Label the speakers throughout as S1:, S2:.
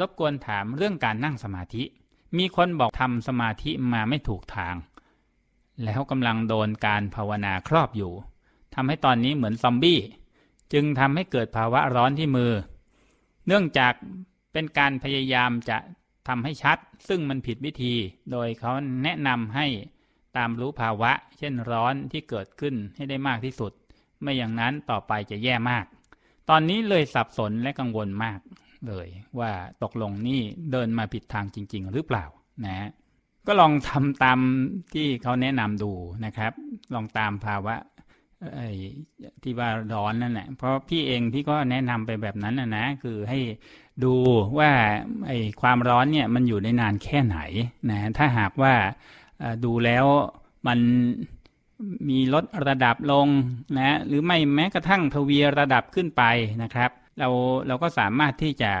S1: รบกวนถามเรื่องการนั่งสมาธิ มีคนบอกทำสมาธิมาไม่ถูกทาง แล้วกำลังโดนการภาวนาครอบอยู่ ทำให้ตอนนี้เหมือนซอมบี้ จึงทำให้เกิดภาวะร้อนที่มือ เนื่องจากเป็นการพยายามจะทำให้ชัด ซึ่งมันผิดวิธี โดยเขาแนะนำให้ตามรู้ภาวะ เช่นร้อนที่เกิดขึ้นให้ได้มากที่สุด ไม่อย่างนั้นต่อไปจะแย่มาก ตอนนี้เลยสับสนและกังวลมากเลยว่าตกลงนี่เดินมาผิดทางจริง ๆ หรือเปล่านะฮะก็ลองทำตามที่เขาแนะนำดูนะครับ ลองตามภาวะที่ว่าร้อนนั่นแหละเพราะพี่เองพี่ก็แนะนำไปแบบนั้นนะนะคือให้ดูว่าไอ้ความร้อนเนี่ยมันอยู่ได้นานแค่ไหนนะถ้าหากว่าดูแล้วมันมีลดระดับลงนะหรือไม่แม้กระทั่งทวีระดับขึ้นไปนะครับเราเราก็สามารถที่จะ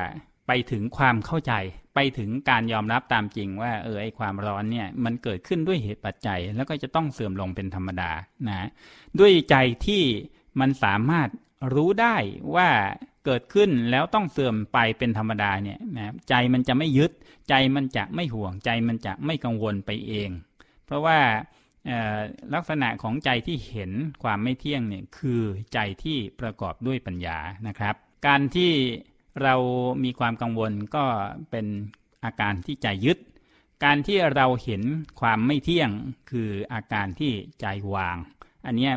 S1: ไปถึงความเข้าใจ ไปถึงการยอมรับตามจริงว่าเออไอความร้อนเนี่ยมันเกิดขึ้นด้วยเหตุปัจจัย แล้วก็จะต้องเสื่อมลงเป็นธรรมดานะด้วยใจที่มันสามารถรู้ได้ว่าเกิดขึ้นแล้วต้องเสื่อมไปเป็นธรรมดาเนี่ยนะใจมันจะไม่ยึด ใจมันจะไม่ห่วงใจมันจะไม่กังวลไปเอง เพราะว่าลักษณะของใจที่เห็นความไม่เที่ยงเนี่ยคือใจที่ประกอบด้วยปัญญานะครับการที่เรามีความกังวลก็เป็นอาการที่ใจยึด การที่เราเห็นความไม่เที่ยงคืออาการที่ใจวาง อันนี้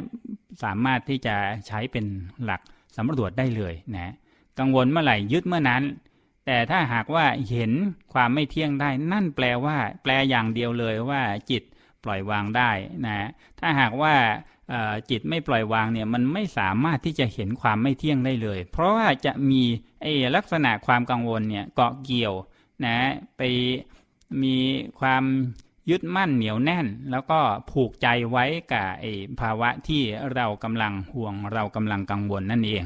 S1: สามารถที่จะใช้เป็นหลักสำรวจได้เลยนะ กังวลเมื่อไหร่ ยึดเมื่อนั้น แต่ถ้าหากว่าเห็นความไม่เที่ยงได้ นั่นแปลว่า แปลอย่างเดียวเลยว่า จิตปล่อยวางได้นะ ถ้าหากว่าจิตไม่ปล่อยวางเนี่ยมันไม่สามารถที่จะเห็นความไม่เที่ยงได้เลย เพราะว่าจะมีไอ้ลักษณะความกังวลเนี่ยเกาะเกี่ยวนะไปมีความยึดมั่นเหนียวแน่น แล้วก็ผูกใจไว้กับไอ้ภาวะที่เรากำลังห่วงเรากำลังกังวลนั่นเอง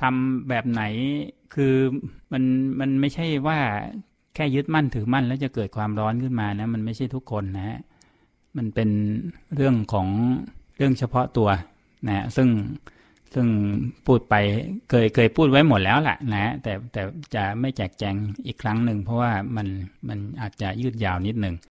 S1: ทำแบบไหนคือมันมันไม่ใช่ว่าแค่ยึดมั่นถือมั่น แล้วจะเกิดความร้อนขึ้นมานะมันไม่ใช่ทุกคนนะฮะมันเป็นเรื่องของเรื่องเฉพาะตัวนะซึ่งซึ่งพูดไป เคยเคยพูดไว้หมดแล้วแหละนะแต่แต่จะไม่แจกแจงอีกครั้งหนึ่งเพราะว่ามันมันอาจจะยืดยาวนิดหนึ่ง